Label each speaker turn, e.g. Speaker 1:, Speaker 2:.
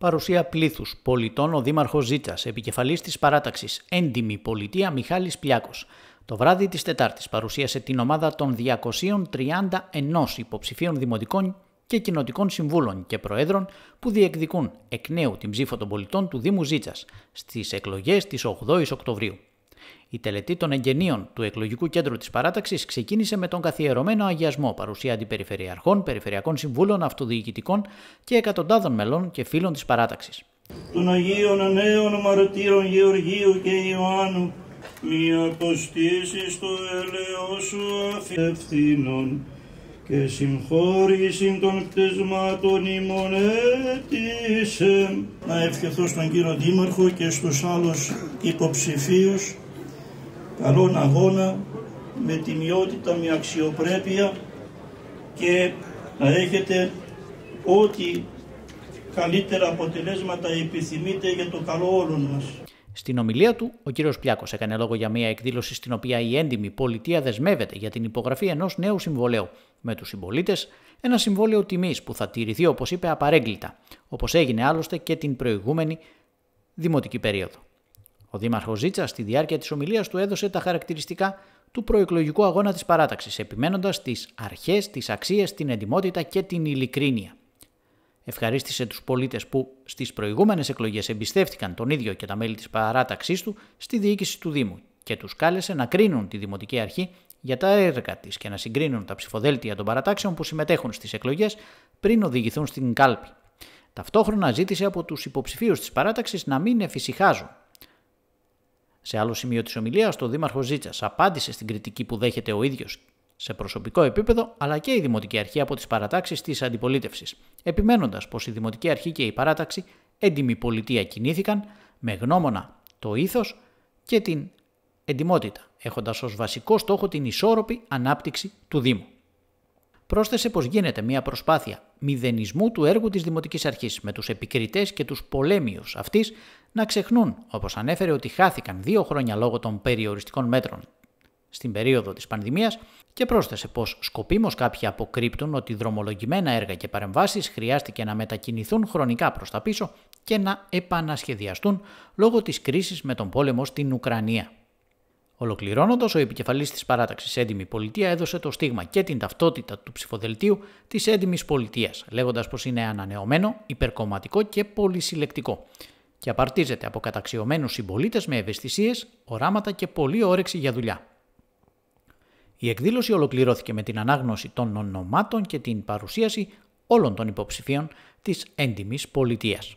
Speaker 1: Παρουσία πλήθους πολιτών ο Δήμαρχος Ζήτσας, επικεφαλής της παράταξης Έντιμη Πολιτεία Μιχάλης Πιάκο. Το βράδυ της Τετάρτης παρουσίασε την ομάδα των 231 υποψηφίων δημοτικών και κοινοτικών συμβούλων και προέδρων που διεκδικούν εκ νέου την ψήφο των πολιτών του Δήμου Ζήτσας στις εκλογές της 8η Οκτωβρίου. Η τελετή των εγγενείων του εκλογικού κέντρου της παράταξης ξεκίνησε με τον καθιερωμένο αγιασμό παρουσία αντιπεριφερειαρχών, περιφερειακών συμβούλων, αυτοδιοικητικών και εκατοντάδων μελών και φίλων της παράταξης.
Speaker 2: Των Αγίων ο Μαρτύρων Γεωργίου και Ιωάννου, μια αποστήσει στο έλεο σου αφιευθύνων και συγχώρηση των πτεσμάτων ημών Να ευχηθώ στον κύριο Δήμαρχο και στους άλλους υποψηφίους καλόν αγώνα με τιμιότητα, με αξιοπρέπεια και να έχετε ό,τι καλύτερα αποτελέσματα επιθυμείτε για το καλό όλων μας.
Speaker 1: Στην ομιλία του, ο κύριος Πιάκος έκανε λόγο για μια εκδήλωση στην οποία η έντιμη πολιτεία δεσμεύεται για την υπογραφή ενός νέου συμβολέου με τους συμπολίτες, ένα συμβόλαιο τιμής που θα τηρηθεί όπως είπε απαρέγκλιτα, όπως έγινε άλλωστε και την προηγούμενη δημοτική περίοδο. Ο Δήμαρχος Ζήτσα στη διάρκεια της ομιλίας του έδωσε τα χαρακτηριστικά του προεκλογικού αγώνα της παράταξης, επιμένοντας τις αρχές, τις αξίες, την εντυμότητα και την ειλικρίνεια. Ευχαρίστησε τους πολίτες που στις προηγούμενες εκλογές εμπιστεύτηκαν τον ίδιο και τα μέλη της παράταξής του στη διοίκηση του Δήμου και τους κάλεσε να κρίνουν τη Δημοτική Αρχή για τα έργα της και να συγκρίνουν τα ψηφοδέλτια των παρατάξεων που συμμετέχουν στις εκλογές πριν οδηγηθούν στην κάλπη. Ταυτόχρονα ζήτησε από τους υποψηφίους της παράταξης να μην εφησυχάζουν σε άλλο σημείο της ομιλίας, ο Δήμαρχος Ζήτσας απάντησε στην κριτική που δέχεται ο ίδιος σε προσωπικό επίπεδο, αλλά και η Δημοτική Αρχή από τις παρατάξεις της αντιπολίτευσης, επιμένοντας πως η Δημοτική Αρχή και η παράταξη έντιμη πολιτεία κινήθηκαν με γνώμονα το ήθος και την εντιμότητα, έχοντας ως βασικό στόχο την ισόρροπη ανάπτυξη του Δήμου πρόσθεσε πως γίνεται μια προσπάθεια μηδενισμού του έργου της Δημοτικής Αρχής, με τους επικριτές και τους πολέμιους αυτής να ξεχνούν, όπως ανέφερε, ότι χάθηκαν δύο χρόνια λόγω των περιοριστικών μέτρων στην περίοδο της πανδημίας και πρόσθεσε πως σκοπίμως κάποιοι αποκρύπτουν ότι δρομολογημένα έργα και παρεμβάσεις χρειάστηκε να μετακινηθούν χρονικά προς τα πίσω και να επανασχεδιαστούν λόγω της κρίσης με τον πόλεμο στην Ουκρανία. Ολοκληρώνοντας, ο επικεφαλής της παράταξης Έντιμη Πολιτεία έδωσε το στίγμα και την ταυτότητα του ψηφοδελτίου της Έντιμης Πολιτείας, λέγοντας πως είναι ανανεωμένο, υπερκομματικό και πολυσυλλεκτικό και απαρτίζεται από καταξιωμένους συμπολίτες με ευαισθησίες, οράματα και πολλή όρεξη για δουλειά. Η εκδήλωση ολοκληρώθηκε με την ανάγνωση των ονομάτων και την παρουσίαση όλων των υποψηφίων της έντιμης πολιτείας.